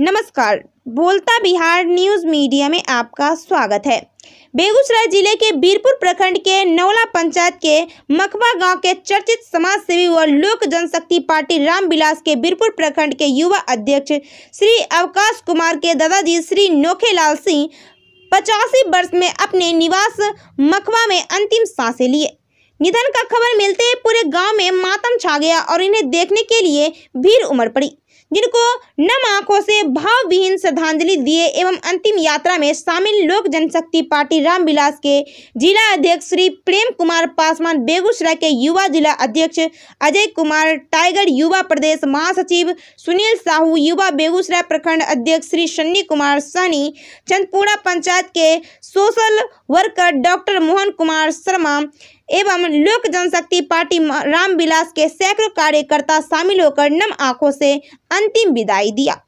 नमस्कार बोलता Bihar news media में आपका स्वागत है बेगूसराय जिले के बीरपुर प्रखंड के नवला पंचायत के मखवा गांव के चर्चित समाज सेवी व लोक जनशक्ति पार्टी रामविलास के बीरपुर प्रखंड के युवा अध्यक्ष श्री अवकाश कुमार के दादाजी श्री नोखेलाल सिंह पचासी वर्ष में अपने निवास मखवा में अंतिम सांसें लिए निधन का खबर मिलते ही पूरे गांव में मातम छा गया और इन्हें देखने के लिए भीड़ उमड़ पड़ी जिनको नम आंखों से भावविहीन श्रद्धांजलि दिए एवं अंतिम यात्रा में शामिल लोक जनशक्ति पार्टी रामविलास के जिला अध्यक्ष श्री प्रेम कुमार पासवान बेगूसराय के युवा जिला अध्यक्ष अजय कुमार टाइगर युवा प्रदेश महासचिव सुनील साहू युवा बेगूसराय प्रखंड अध्यक्ष श्री सन्नी कुमार सहनी चंदपुरा पंचायत के social worker doctor Mohan Kumar Sharma एवं लोक जनशक्ति पार्टी रामविलास के सैकड़ों कार्यकर्ता शामिल होकर नम आंखों से अंतिम विदाई दिया